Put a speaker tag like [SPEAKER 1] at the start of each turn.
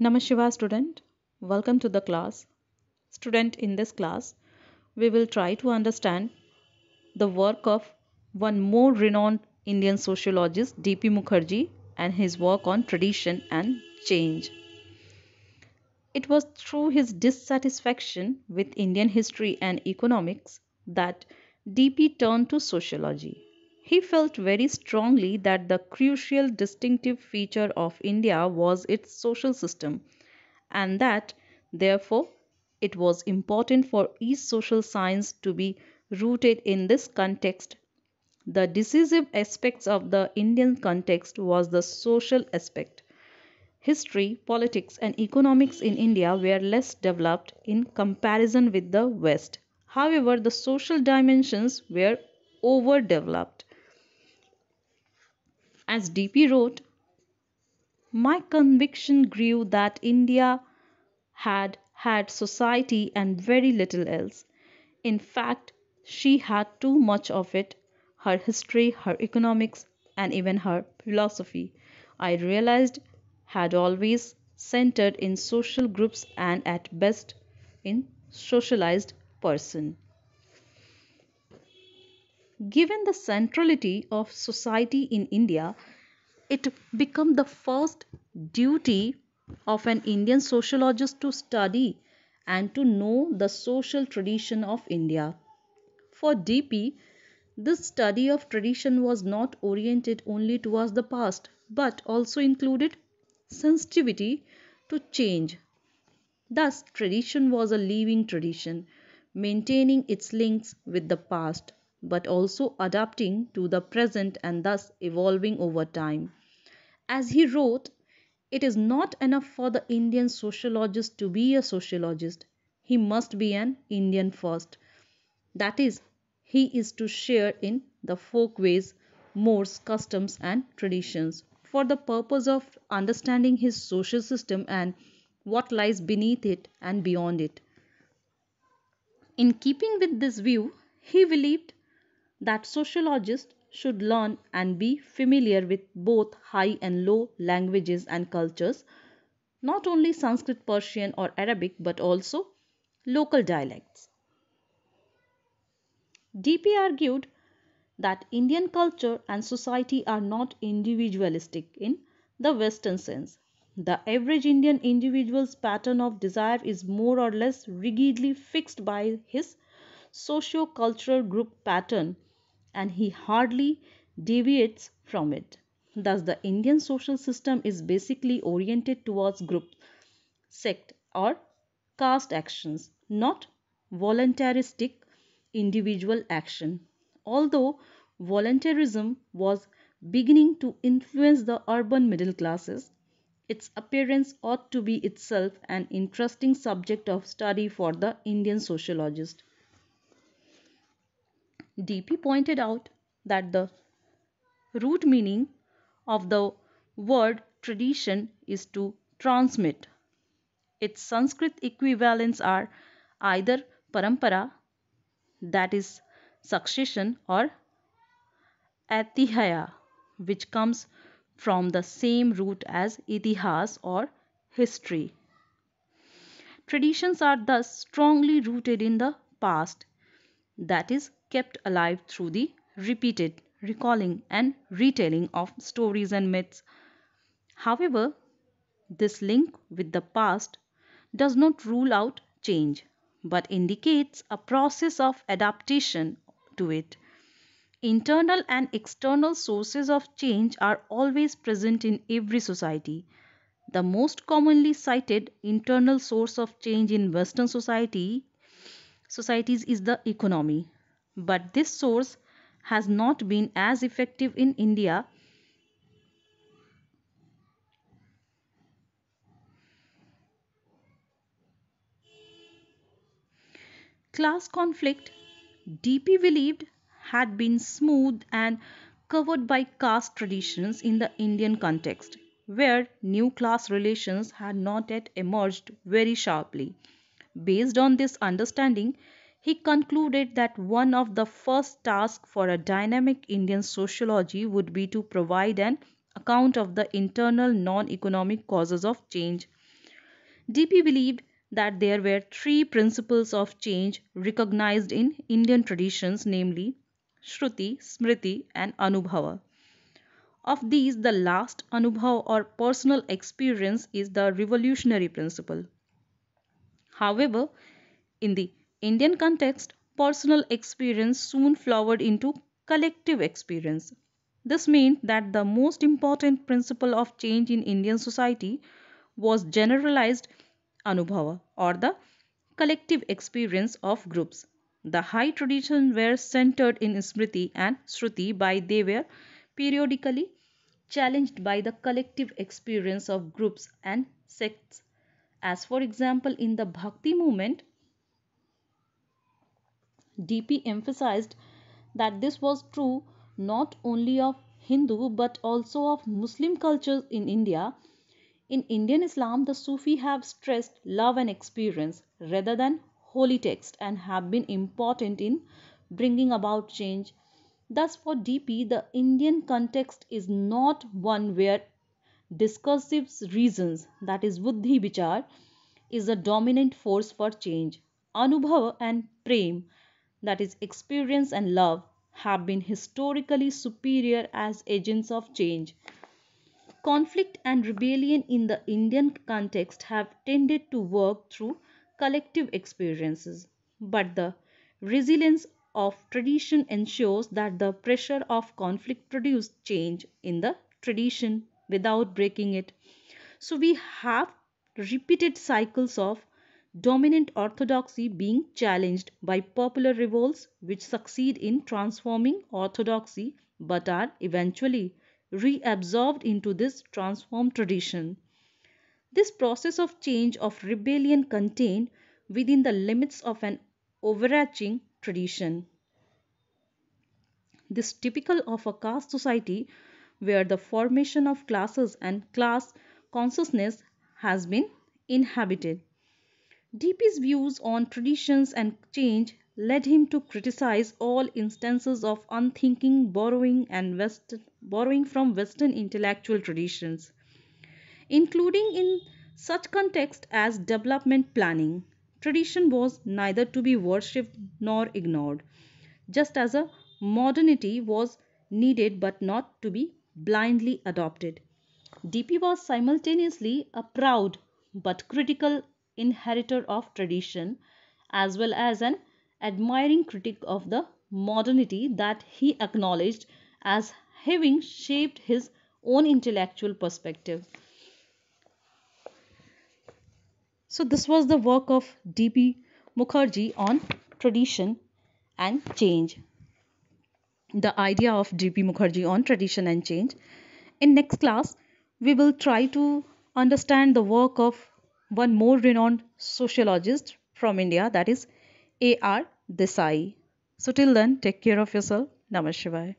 [SPEAKER 1] Namashiva student, welcome to the class. Student, in this class, we will try to understand the work of one more renowned Indian sociologist D.P. Mukherjee and his work on tradition and change. It was through his dissatisfaction with Indian history and economics that D.P. turned to sociology. He felt very strongly that the crucial distinctive feature of India was its social system, and that, therefore, it was important for East social science to be rooted in this context. The decisive aspects of the Indian context was the social aspect. History, politics, and economics in India were less developed in comparison with the West. However, the social dimensions were overdeveloped. As DP wrote, my conviction grew that India had had society and very little else. In fact, she had too much of it her history, her economics, and even her philosophy. I realized had always centered in social groups and at best in socialized person. Given the centrality of society in India, it became the first duty of an Indian sociologist to study and to know the social tradition of India. For DP, this study of tradition was not oriented only towards the past but also included sensitivity to change. Thus, tradition was a living tradition, maintaining its links with the past but also adapting to the present and thus evolving over time. As he wrote, it is not enough for the Indian sociologist to be a sociologist. He must be an Indian first. That is, he is to share in the folkways, mores, customs, and traditions for the purpose of understanding his social system and what lies beneath it and beyond it. In keeping with this view, he believed that sociologists should learn and be familiar with both high and low languages and cultures, not only Sanskrit, Persian or Arabic but also local dialects. DP argued that Indian culture and society are not individualistic in the Western sense. The average Indian individual's pattern of desire is more or less rigidly fixed by his socio-cultural group pattern and he hardly deviates from it. Thus, the Indian social system is basically oriented towards group, sect, or caste actions, not voluntaristic individual action. Although voluntarism was beginning to influence the urban middle classes, its appearance ought to be itself an interesting subject of study for the Indian sociologist. DP pointed out that the root meaning of the word tradition is to transmit. Its Sanskrit equivalents are either parampara, that is succession, or atihaya, which comes from the same root as itihas or history. Traditions are thus strongly rooted in the past, that is kept alive through the repeated recalling and retelling of stories and myths. However, this link with the past does not rule out change but indicates a process of adaptation to it. Internal and external sources of change are always present in every society. The most commonly cited internal source of change in Western society societies is the economy but this source has not been as effective in India class conflict DP believed had been smoothed and covered by caste traditions in the Indian context, where new class relations had not yet emerged very sharply. Based on this understanding, he concluded that one of the first tasks for a dynamic Indian sociology would be to provide an account of the internal non-economic causes of change. DP believed that there were three principles of change recognized in Indian traditions namely Shruti, Smriti and Anubhava. Of these the last Anubhava or personal experience is the revolutionary principle. However, in the Indian context, personal experience soon flowered into collective experience. This meant that the most important principle of change in Indian society was generalized anubhava or the collective experience of groups. The high traditions were centered in Smriti and Shruti by they were periodically challenged by the collective experience of groups and sects. As for example in the Bhakti movement, DP emphasized that this was true not only of Hindu but also of Muslim cultures in India. In Indian Islam, the Sufi have stressed love and experience rather than holy text and have been important in bringing about change. Thus, for DP, the Indian context is not one where discursive reasons, that is, buddhi vichar, is a dominant force for change. Anubhava and Prem that is experience and love have been historically superior as agents of change. Conflict and rebellion in the Indian context have tended to work through collective experiences, but the resilience of tradition ensures that the pressure of conflict produced change in the tradition without breaking it. So we have repeated cycles of dominant orthodoxy being challenged by popular revolts which succeed in transforming orthodoxy but are eventually reabsorbed into this transformed tradition. This process of change of rebellion contained within the limits of an overarching tradition. This typical of a caste society where the formation of classes and class consciousness has been inhabited. DP's views on traditions and change led him to criticize all instances of unthinking borrowing and West, borrowing from western intellectual traditions including in such context as development planning tradition was neither to be worshipped nor ignored just as a modernity was needed but not to be blindly adopted dp was simultaneously a proud but critical inheritor of tradition as well as an admiring critic of the modernity that he acknowledged as having shaped his own intellectual perspective. So, this was the work of D.P. Mukherjee on tradition and change. The idea of D.P. Mukherjee on tradition and change. In next class, we will try to understand the work of one more renowned sociologist from India, that is A.R. Desai. So, till then, take care of yourself. Namaste.